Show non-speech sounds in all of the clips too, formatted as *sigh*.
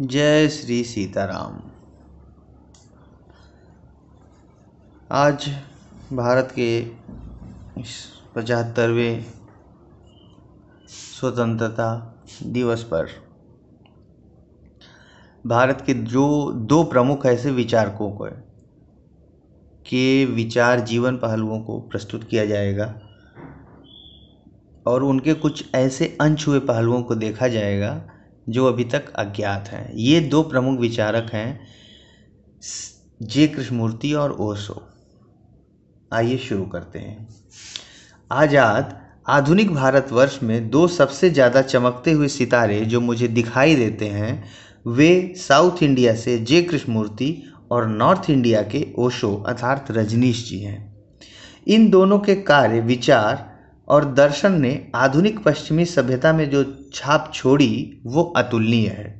जय श्री सीताराम आज भारत के पचहत्तरवें स्वतंत्रता दिवस पर भारत के जो दो प्रमुख ऐसे विचारकों को के विचार जीवन पहलुओं को प्रस्तुत किया जाएगा और उनके कुछ ऐसे अंश हुए पहलुओं को देखा जाएगा जो अभी तक अज्ञात हैं ये दो प्रमुख विचारक हैं जे कृष्णमूर्ति और ओशो आइए शुरू करते हैं आज़ाद आधुनिक भारतवर्ष में दो सबसे ज़्यादा चमकते हुए सितारे जो मुझे दिखाई देते हैं वे साउथ इंडिया से जे कृष्णमूर्ति और नॉर्थ इंडिया के ओशो अर्थात रजनीश जी हैं इन दोनों के कार्य विचार और दर्शन ने आधुनिक पश्चिमी सभ्यता में जो छाप छोड़ी वो अतुलनीय है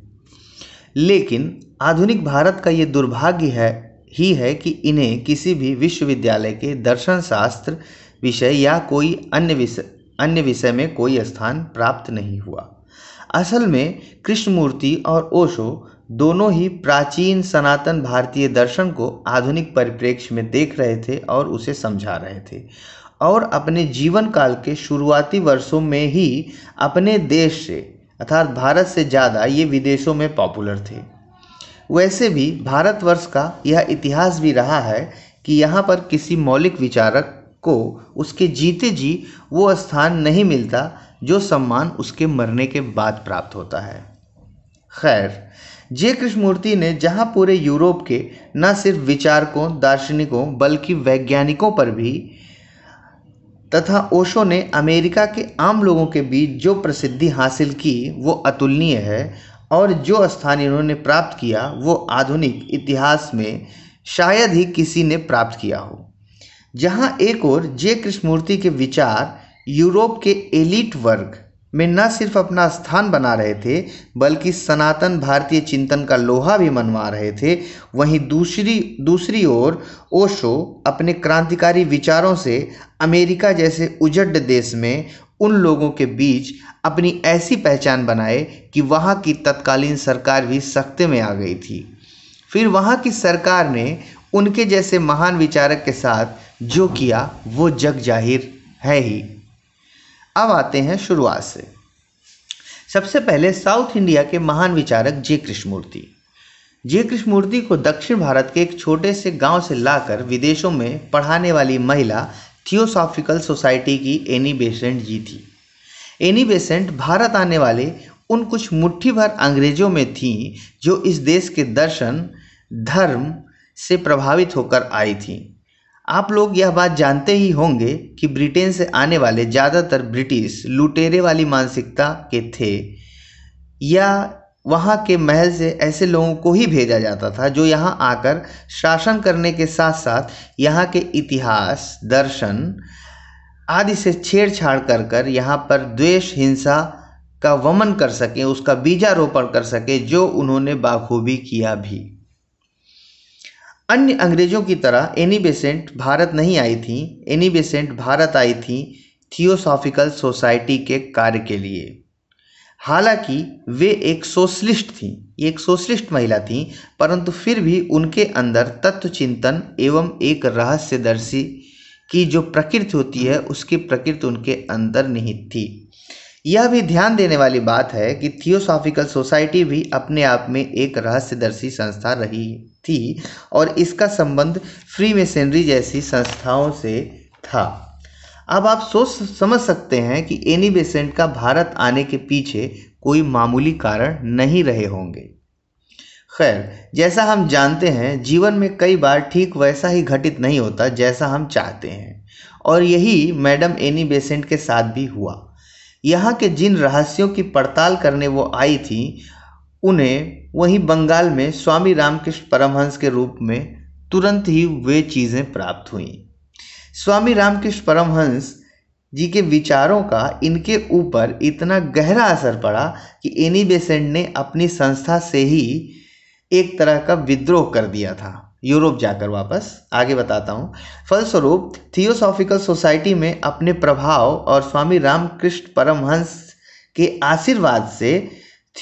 लेकिन आधुनिक भारत का ये दुर्भाग्य है ही है कि इन्हें किसी भी विश्वविद्यालय के दर्शन शास्त्र विषय या कोई अन्य विषय अन्य विषय में कोई स्थान प्राप्त नहीं हुआ असल में कृष्णमूर्ति और ओशो दोनों ही प्राचीन सनातन भारतीय दर्शन को आधुनिक परिप्रेक्ष्य में देख रहे थे और उसे समझा रहे थे और अपने जीवन काल के शुरुआती वर्षों में ही अपने देश से अर्थात भारत से ज़्यादा ये विदेशों में पॉपुलर थे वैसे भी भारतवर्ष का यह इतिहास भी रहा है कि यहाँ पर किसी मौलिक विचारक को उसके जीते जी वो स्थान नहीं मिलता जो सम्मान उसके मरने के बाद प्राप्त होता है खैर जे कृष्णमूर्ति ने जहाँ पूरे यूरोप के न सिर्फ विचारकों दार्शनिकों बल्कि वैज्ञानिकों पर भी तथा ओशो ने अमेरिका के आम लोगों के बीच जो प्रसिद्धि हासिल की वो अतुलनीय है और जो स्थान इन्होंने प्राप्त किया वो आधुनिक इतिहास में शायद ही किसी ने प्राप्त किया हो जहाँ एक और जय कृष्णमूर्ति के विचार यूरोप के एलिट वर्ग में न सिर्फ अपना स्थान बना रहे थे बल्कि सनातन भारतीय चिंतन का लोहा भी मनवा रहे थे वहीं दूसरी दूसरी ओर ओशो अपने क्रांतिकारी विचारों से अमेरिका जैसे उजड देश में उन लोगों के बीच अपनी ऐसी पहचान बनाए कि वहाँ की तत्कालीन सरकार भी सख्ते में आ गई थी फिर वहाँ की सरकार ने उनके जैसे महान विचारक के साथ जो किया वो जग जाहिर है ही अब आते हैं शुरुआत से सबसे पहले साउथ इंडिया के महान विचारक जे कृष्णमूर्ति जे कृष्णमूर्ति को दक्षिण भारत के एक छोटे से गांव से लाकर विदेशों में पढ़ाने वाली महिला थियोसॉफिकल सोसाइटी की एनी बेसेंट जी थी एनी बेसेंट भारत आने वाले उन कुछ मुट्ठी भर अंग्रेजों में थीं जो इस देश के दर्शन धर्म से प्रभावित होकर आई थीं आप लोग यह बात जानते ही होंगे कि ब्रिटेन से आने वाले ज़्यादातर ब्रिटिश लुटेरे वाली मानसिकता के थे या वहाँ के महल से ऐसे लोगों को ही भेजा जाता था जो यहाँ आकर शासन करने के साथ साथ यहाँ के इतिहास दर्शन आदि से छेड़छाड़ कर कर यहाँ पर द्वेष हिंसा का वमन कर सकें उसका बीजारोपण कर सकें जो उन्होंने बाखूबी किया भी अन्य अंग्रेजों की तरह एनी बेसेंट भारत नहीं आई थी एनी बेसेंट भारत आई थी थियोसॉफ़िकल सोसाइटी के कार्य के लिए हालांकि वे एक सोशलिस्ट थीं एक सोशलिस्ट महिला थीं परंतु फिर भी उनके अंदर तत्व चिंतन एवं एक रहस्यदर्शी की जो प्रकृति होती है उसकी प्रकृति उनके अंदर निहित थी यह भी ध्यान देने वाली बात है कि थियोसॉफिकल सोसाइटी भी अपने आप में एक रहस्यदर्शी संस्था रही थी और इसका संबंध फ्री मेसनरी जैसी संस्थाओं से था अब आप सोच समझ सकते हैं कि एनी बेसेंट का भारत आने के पीछे कोई मामूली कारण नहीं रहे होंगे खैर जैसा हम जानते हैं जीवन में कई बार ठीक वैसा ही घटित नहीं होता जैसा हम चाहते हैं और यही मैडम एनी बेसेंट के साथ भी हुआ यहाँ के जिन रहस्यों की पड़ताल करने वो आई थी उन्हें वहीं बंगाल में स्वामी रामकृष्ण परमहंस के रूप में तुरंत ही वे चीज़ें प्राप्त हुईं स्वामी रामकृष्ण परमहंस जी के विचारों का इनके ऊपर इतना गहरा असर पड़ा कि एनी बेसेंट ने अपनी संस्था से ही एक तरह का विद्रोह कर दिया था यूरोप जाकर वापस आगे बताता हूँ फलस्वरूप थियोसॉफिकल सोसाइटी में अपने प्रभाव और स्वामी रामकृष्ण परमहंस के आशीर्वाद से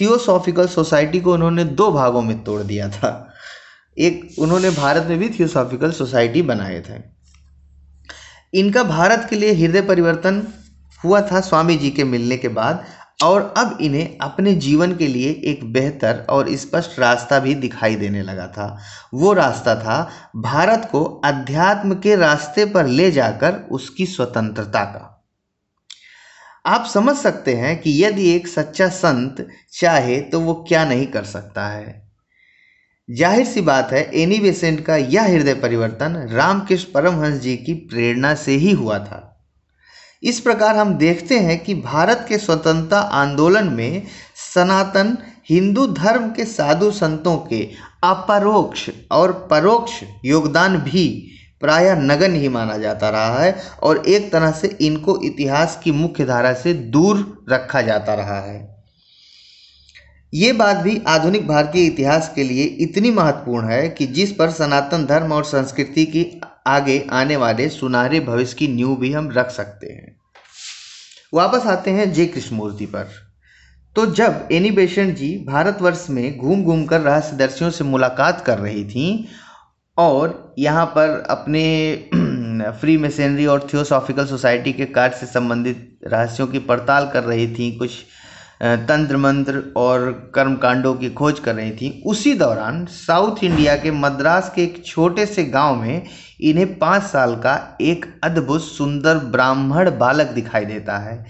थियोसॉफिकल सोसाइटी को उन्होंने दो भागों में तोड़ दिया था एक उन्होंने भारत में भी थियोसॉफिकल सोसाइटी बनाए थे इनका भारत के लिए हृदय परिवर्तन हुआ था स्वामी जी के मिलने के बाद और अब इन्हें अपने जीवन के लिए एक बेहतर और स्पष्ट रास्ता भी दिखाई देने लगा था वो रास्ता था भारत को अध्यात्म के रास्ते पर ले जाकर उसकी स्वतंत्रता का आप समझ सकते हैं कि यदि एक सच्चा संत चाहे तो वो क्या नहीं कर सकता है जाहिर सी बात है एनी बेसेंट का यह हृदय परिवर्तन रामकृष्ण परमहंस जी की प्रेरणा से ही हुआ था इस प्रकार हम देखते हैं कि भारत के स्वतंत्रता आंदोलन में सनातन हिंदू धर्म के साधु संतों के अपरोक्ष और परोक्ष योगदान भी प्रायः नगन ही माना जाता रहा है और एक तरह से इनको इतिहास की मुख्य धारा से दूर रखा जाता रहा है ये बात भी आधुनिक भारतीय इतिहास के लिए इतनी महत्वपूर्ण है कि जिस पर सनातन धर्म और संस्कृति की आगे आने वाले सुनहरे भविष्य की नींव भी हम रख सकते हैं वापस आते हैं जय कृष्णमूर्ति पर तो जब एनी बेशन जी भारतवर्ष में घूम घूम कर रहस्यदर्शियों से मुलाकात कर रही थी और यहाँ पर अपने *clears throat* फ्री मेसनरी और थियोसॉफिकल सोसाइटी के कार्य से संबंधित रहस्यों की पड़ताल कर रही थी कुछ तंत्र मंत्र और कर्मकांडों की खोज कर रही थी उसी दौरान साउथ इंडिया के मद्रास के एक छोटे से गांव में इन्हें पाँच साल का एक अद्भुत सुंदर ब्राह्मण बालक दिखाई देता है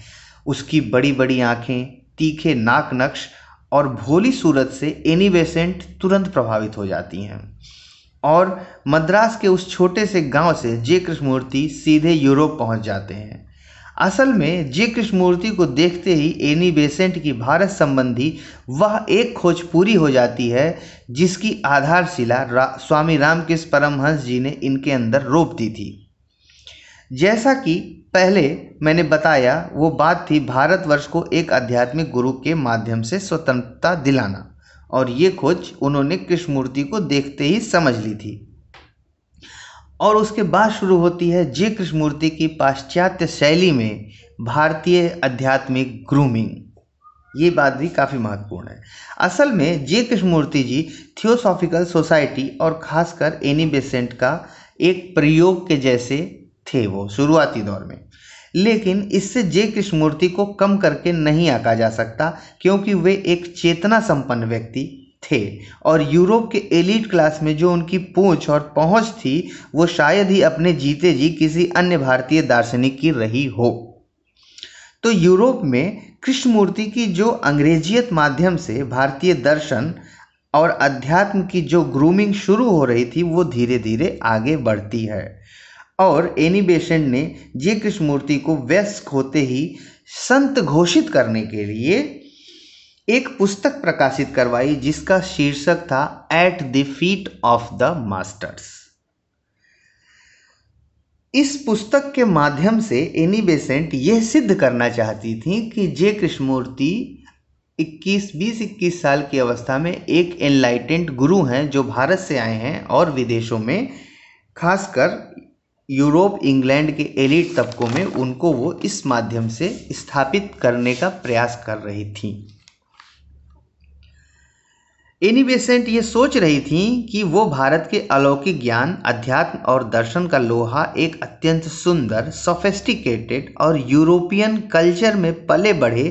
उसकी बड़ी बड़ी आँखें तीखे नाक नक्श और भोली सूरत से एनी तुरंत प्रभावित हो जाती हैं और मद्रास के उस छोटे से गांव से जय कृष्णमूर्ति सीधे यूरोप पहुंच जाते हैं असल में जी कृष्णमूर्ति को देखते ही एनी बेसेंट की भारत संबंधी वह एक खोज पूरी हो जाती है जिसकी आधारशिला रा, स्वामी रामकृष्ण परमहंस जी ने इनके अंदर रोप दी थी जैसा कि पहले मैंने बताया वो बात थी भारतवर्ष को एक आध्यात्मिक गुरु के माध्यम से स्वतंत्रता दिलाना और ये खोज उन्होंने कृष्णमूर्ति को देखते ही समझ ली थी और उसके बाद शुरू होती है जी कृष्णमूर्ति की पाश्चात्य शैली में भारतीय आध्यात्मिक ग्रूमिंग ये बात भी काफ़ी महत्वपूर्ण है असल में J Krishnamurti ji theosophical society और खासकर एनी बेसेंट का एक प्रयोग के जैसे थे वो शुरुआती दौर में लेकिन इससे जे कृष्णमूर्ति को कम करके नहीं आका जा सकता क्योंकि वे एक चेतना संपन्न व्यक्ति थे और यूरोप के एलिट क्लास में जो उनकी पूँछ और पहुँच थी वो शायद ही अपने जीते जी किसी अन्य भारतीय दार्शनिक की रही हो तो यूरोप में कृष्णमूर्ति की जो अंग्रेजियत माध्यम से भारतीय दर्शन और अध्यात्म की जो ग्रूमिंग शुरू हो रही थी वो धीरे धीरे आगे बढ़ती है और एनी बेसेंट ने जे कृष्णमूर्ति को व्यस्क होते ही संत घोषित करने के लिए एक पुस्तक प्रकाशित करवाई जिसका शीर्षक था at the feet of the masters इस पुस्तक के माध्यम से एनी बेसेंट यह सिद्ध करना चाहती थी कि जे कृष्णमूर्ति 21 बीस इक्कीस साल की अवस्था में एक एनलाइटेंट गुरु हैं जो भारत से आए हैं और विदेशों में खासकर यूरोप इंग्लैंड के एलिट तबकों में उनको वो इस माध्यम से स्थापित करने का प्रयास कर रही थी एनी बेसेंट ये सोच रही थी कि वो भारत के अलौकिक ज्ञान अध्यात्म और दर्शन का लोहा एक अत्यंत सुंदर सोफेस्टिकेटेड और यूरोपियन कल्चर में पले बढ़े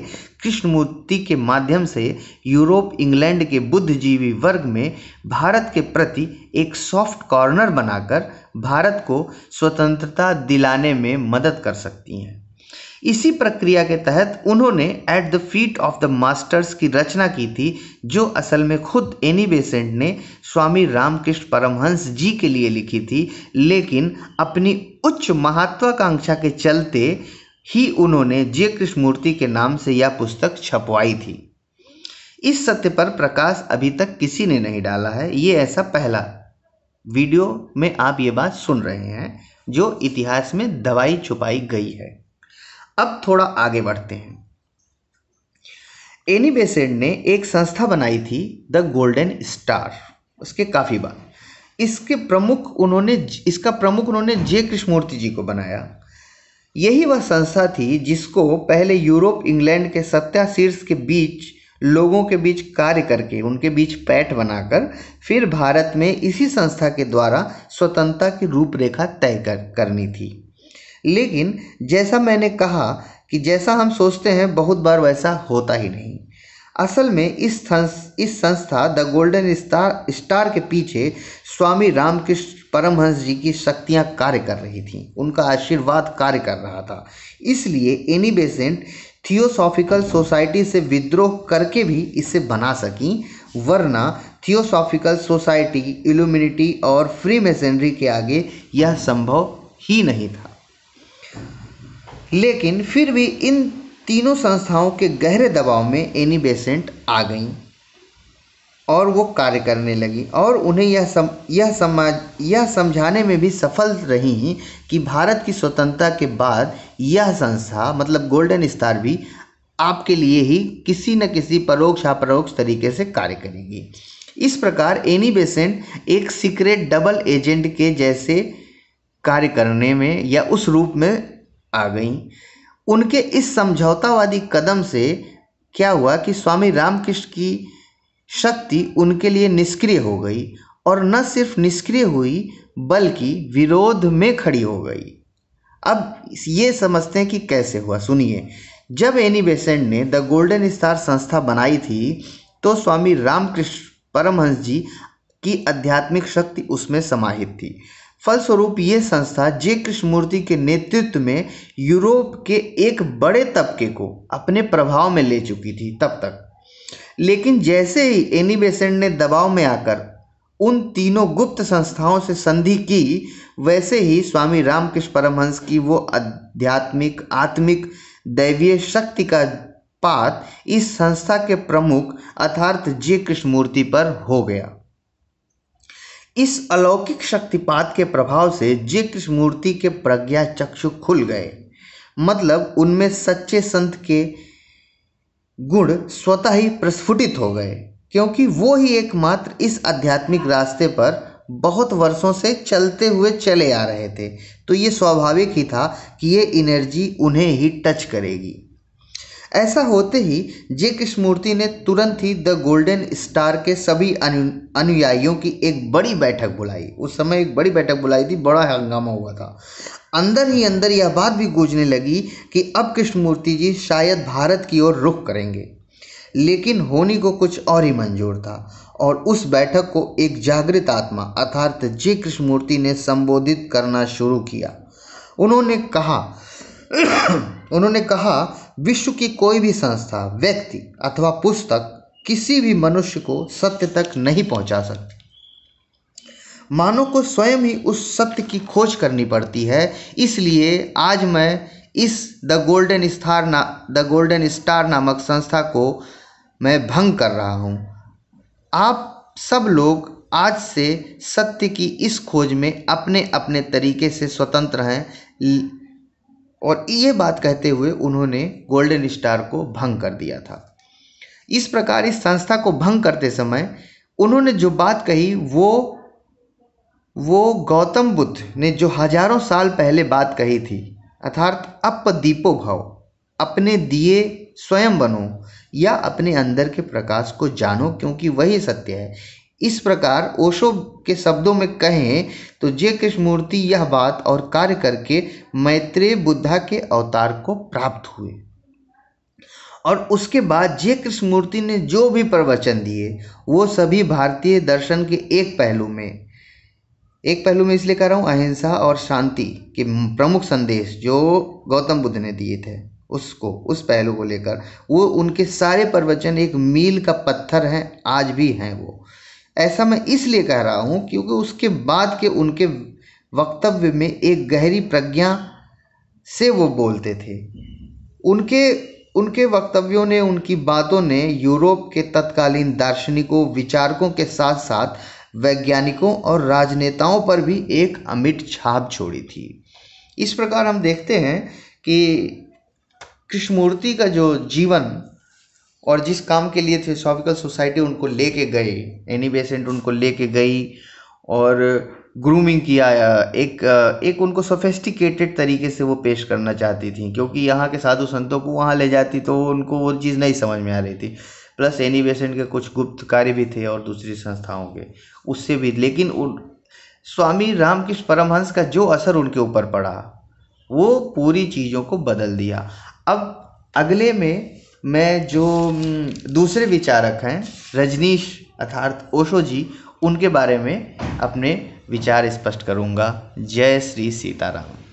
कृष्णमूर्ति के माध्यम से यूरोप इंग्लैंड के बुद्धिजीवी वर्ग में भारत के प्रति एक सॉफ्ट कॉर्नर बनाकर भारत को स्वतंत्रता दिलाने में मदद कर सकती हैं इसी प्रक्रिया के तहत उन्होंने at the feet of the masters की रचना की थी जो असल में खुद एनी बेसेंट ने स्वामी रामकृष्ण परमहंस जी के लिए लिखी थी लेकिन अपनी उच्च महत्वाकांक्षा के चलते ही उन्होंने कृष्ण कृष्णमूर्ति के नाम से यह पुस्तक छपवाई थी इस सत्य पर प्रकाश अभी तक किसी ने नहीं डाला है ये ऐसा पहला वीडियो में आप ये बात सुन रहे हैं जो इतिहास में दवाई छुपाई गई है अब थोड़ा आगे बढ़ते हैं एनी बेसेंट ने एक संस्था बनाई थी द गोल्डन स्टार उसके काफ़ी बाद इसके प्रमुख उन्होंने इसका प्रमुख उन्होंने जे कृष्णमूर्ति जी को बनाया यही वह संस्था थी जिसको पहले यूरोप इंग्लैंड के सत्याशीर्ष के बीच लोगों के बीच कार्य करके उनके बीच पैट बनाकर फिर भारत में इसी संस्था के द्वारा स्वतंत्रता की रूपरेखा तय कर करनी थी लेकिन जैसा मैंने कहा कि जैसा हम सोचते हैं बहुत बार वैसा होता ही नहीं असल में इस इस संस्था द गोल्डन स्टार स्टार के पीछे स्वामी रामकृष्ण परमहंस जी की शक्तियां कार्य कर रही थीं उनका आशीर्वाद कार्य कर रहा था इसलिए एनी बेसेंट थियोसॉफिकल सोसाइटी से विद्रोह करके भी इसे बना सकी वरना थियोसॉफिकल सोसाइटी इल्यूमिनिटी और फ्री मेसनरी के आगे यह संभव ही नहीं था लेकिन फिर भी इन तीनों संस्थाओं के गहरे दबाव में एनी बेसेंट आ गई और वो कार्य करने लगी और उन्हें यह सम यह समाज यह समझाने में भी सफल रही कि भारत की स्वतंत्रता के बाद यह संस्था मतलब गोल्डन स्टार भी आपके लिए ही किसी न किसी परोक्ष अपरोक्ष तरीके से कार्य करेगी इस प्रकार एनी बेसेंट एक सीक्रेट डबल एजेंट के जैसे कार्य करने में या उस रूप में आ गईं उनके इस समझौतावादी कदम से क्या हुआ कि स्वामी रामकृष्ण की शक्ति उनके लिए निष्क्रिय हो गई और न सिर्फ निष्क्रिय हुई बल्कि विरोध में खड़ी हो गई अब ये समझते हैं कि कैसे हुआ सुनिए जब एनी बेसेंट ने द गोल्डन स्टार संस्था बनाई थी तो स्वामी रामकृष्ण परमहंस जी की आध्यात्मिक शक्ति उसमें समाहित थी फलस्वरूप ये संस्था जे कृष्णमूर्ति के नेतृत्व में यूरोप के एक बड़े तबके को अपने प्रभाव में ले चुकी थी तब तक लेकिन जैसे ही एनी बेसेंट ने दबाव में आकर उन तीनों गुप्त संस्थाओं से संधि की वैसे ही स्वामी रामकृष्ण परमहंस की वो आध्यात्मिक आत्मिक दैवीय शक्ति का पात इस संस्था के प्रमुख अर्थार्थ जे कृष्णमूर्ति पर हो गया इस अलौकिक शक्तिपात के प्रभाव से जे कृष्णमूर्ति के प्रज्ञा चक्षु खुल गए मतलब उनमें सच्चे संत के गुण स्वतः ही प्रस्फुटित हो गए क्योंकि वो ही एकमात्र इस आध्यात्मिक रास्ते पर बहुत वर्षों से चलते हुए चले आ रहे थे तो ये स्वाभाविक ही था कि ये एनर्जी उन्हें ही टच करेगी ऐसा होते ही जे कृष्णमूर्ति ने तुरंत ही द गोल्डन स्टार के सभी अनु अनुयायियों की एक बड़ी बैठक बुलाई उस समय एक बड़ी बैठक बुलाई थी बड़ा हंगामा हुआ था अंदर ही अंदर यह बात भी गूंजने लगी कि अब कृष्णमूर्ति जी शायद भारत की ओर रुख करेंगे लेकिन होनी को कुछ और ही मंजूर था और उस बैठक को एक जागृत आत्मा अर्थात जे कृष्णमूर्ति ने संबोधित करना शुरू किया उन्होंने कहा *coughs* उन्होंने कहा विश्व की कोई भी संस्था व्यक्ति अथवा पुस्तक किसी भी मनुष्य को सत्य तक नहीं पहुंचा सकती मानव को स्वयं ही उस सत्य की खोज करनी पड़ती है इसलिए आज मैं इस द गोल्डन स्टार ना द गोल्डन स्टार नामक संस्था को मैं भंग कर रहा हूँ आप सब लोग आज से सत्य की इस खोज में अपने अपने तरीके से स्वतंत्र हैं और ये बात कहते हुए उन्होंने गोल्डन स्टार को भंग कर दिया था इस प्रकार इस संस्था को भंग करते समय उन्होंने जो बात कही वो वो गौतम बुद्ध ने जो हजारों साल पहले बात कही थी अर्थात अप दीपो भाव अपने दिए स्वयं बनो या अपने अंदर के प्रकाश को जानो क्योंकि वही सत्य है इस प्रकार ओशो के शब्दों में कहें तो जय कृष्णमूर्ति यह बात और कार्य करके मैत्रेय बुद्धा के अवतार को प्राप्त हुए और उसके बाद जय कृष्णमूर्ति ने जो भी प्रवचन दिए वो सभी भारतीय दर्शन के एक पहलू में एक पहलू में इसलिए कह रहा हूँ अहिंसा और शांति के प्रमुख संदेश जो गौतम बुद्ध ने दिए थे उसको उस पहलू को लेकर वो उनके सारे प्रवचन एक मील का पत्थर हैं आज भी हैं वो ऐसा मैं इसलिए कह रहा हूँ क्योंकि उसके बाद के उनके वक्तव्य में एक गहरी प्रज्ञा से वो बोलते थे उनके उनके वक्तव्यों ने उनकी बातों ने यूरोप के तत्कालीन दार्शनिकों विचारकों के साथ साथ वैज्ञानिकों और राजनेताओं पर भी एक अमिट छाप छोड़ी थी इस प्रकार हम देखते हैं कि कृष्णमूर्ति का जो जीवन और जिस काम के लिए थियोसॉफिकल सोसाइटी उनको लेके गए एनी बेसेंट उनको लेके गई और ग्रूमिंग किया एक एक उनको सोफेस्टिकेटेड तरीके से वो पेश करना चाहती थी क्योंकि यहाँ के साधु संतों को वहाँ ले जाती तो उनको वो चीज़ नहीं समझ में आ रही थी प्लस एनी बेसेंट के कुछ गुप्त कार्य भी थे और दूसरी संस्थाओं के उससे भी लेकिन उन स्वामी रामकृष्ण परमहंस का जो असर उनके ऊपर पड़ा वो पूरी चीज़ों को बदल दिया अब अगले में में जो दूसरे विचारक हैं रजनीश अर्थात ओशो जी उनके बारे में अपने विचार स्पष्ट करूँगा जय श्री सीताराम